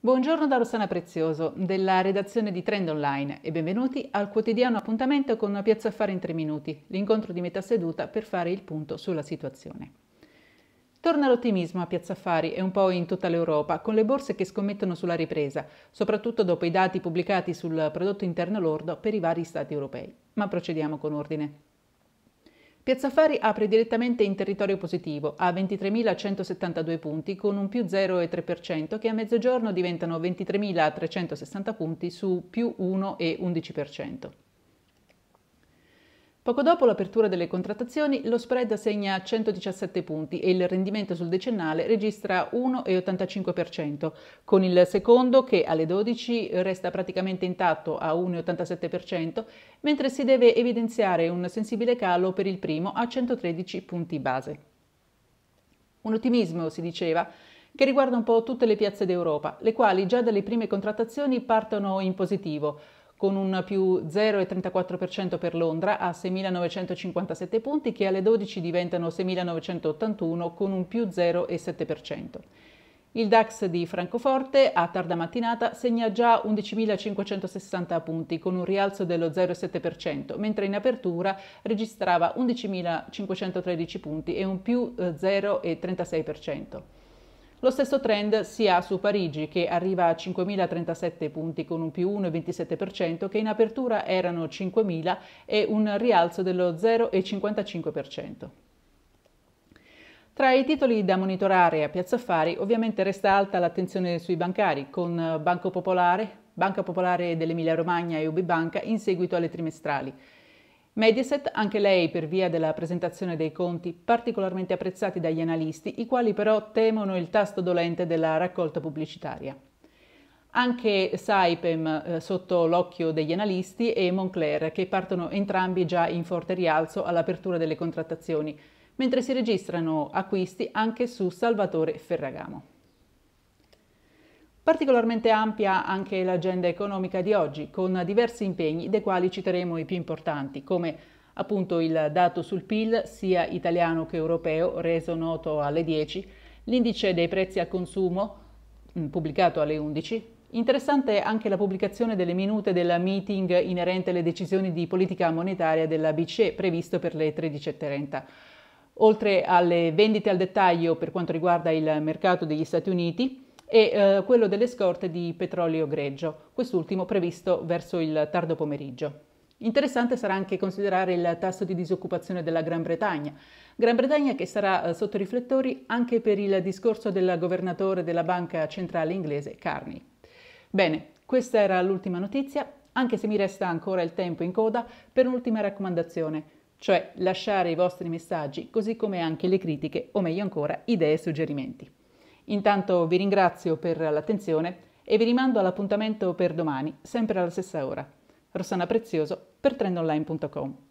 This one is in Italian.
Buongiorno da Rossana Prezioso della redazione di Trend Online e benvenuti al quotidiano appuntamento con una piazza affari in 3 minuti, l'incontro di metà seduta per fare il punto sulla situazione. Torna l'ottimismo a Piazza Affari e un po' in tutta l'Europa, con le borse che scommettono sulla ripresa, soprattutto dopo i dati pubblicati sul prodotto interno lordo per i vari stati europei. Ma procediamo con ordine. Piazza Affari apre direttamente in territorio positivo a 23.172 punti con un più 0,3% che a mezzogiorno diventano 23.360 punti su più 1,11%. Poco dopo l'apertura delle contrattazioni, lo spread segna 117 punti e il rendimento sul decennale registra 1,85%, con il secondo che alle 12 resta praticamente intatto a 1,87%, mentre si deve evidenziare un sensibile calo per il primo a 113 punti base. Un ottimismo, si diceva, che riguarda un po' tutte le piazze d'Europa, le quali già dalle prime contrattazioni partono in positivo, con un più 0,34% per Londra a 6.957 punti che alle 12 diventano 6.981 con un più 0,7%. Il DAX di Francoforte a tarda mattinata segna già 11.560 punti con un rialzo dello 0,7%, mentre in apertura registrava 11.513 punti e un più 0,36%. Eh, lo stesso trend si ha su Parigi che arriva a 5.037 punti con un più 1,27% che in apertura erano 5.000 e un rialzo dello 0,55%. Tra i titoli da monitorare a Piazza Affari ovviamente resta alta l'attenzione sui bancari con Banco Popolare, Banca Popolare dell'Emilia Romagna e UbiBanca in seguito alle trimestrali. Mediaset, anche lei per via della presentazione dei conti particolarmente apprezzati dagli analisti, i quali però temono il tasto dolente della raccolta pubblicitaria. Anche Saipem eh, sotto l'occhio degli analisti e Moncler che partono entrambi già in forte rialzo all'apertura delle contrattazioni, mentre si registrano acquisti anche su Salvatore Ferragamo. Particolarmente ampia anche l'agenda economica di oggi, con diversi impegni, dei quali citeremo i più importanti, come appunto il dato sul PIL, sia italiano che europeo, reso noto alle 10, l'indice dei prezzi al consumo, mm, pubblicato alle 11. Interessante anche la pubblicazione delle minute del meeting inerente alle decisioni di politica monetaria della BCE, previsto per le 13.30. Oltre alle vendite al dettaglio per quanto riguarda il mercato degli Stati Uniti, e eh, quello delle scorte di petrolio greggio, quest'ultimo previsto verso il tardo pomeriggio. Interessante sarà anche considerare il tasso di disoccupazione della Gran Bretagna. Gran Bretagna che sarà eh, sotto riflettori anche per il discorso del governatore della banca centrale inglese Carney. Bene, questa era l'ultima notizia, anche se mi resta ancora il tempo in coda per un'ultima raccomandazione, cioè lasciare i vostri messaggi, così come anche le critiche o meglio ancora idee e suggerimenti. Intanto vi ringrazio per l'attenzione e vi rimando all'appuntamento per domani, sempre alla stessa ora. Rossana Prezioso per trendonline.com.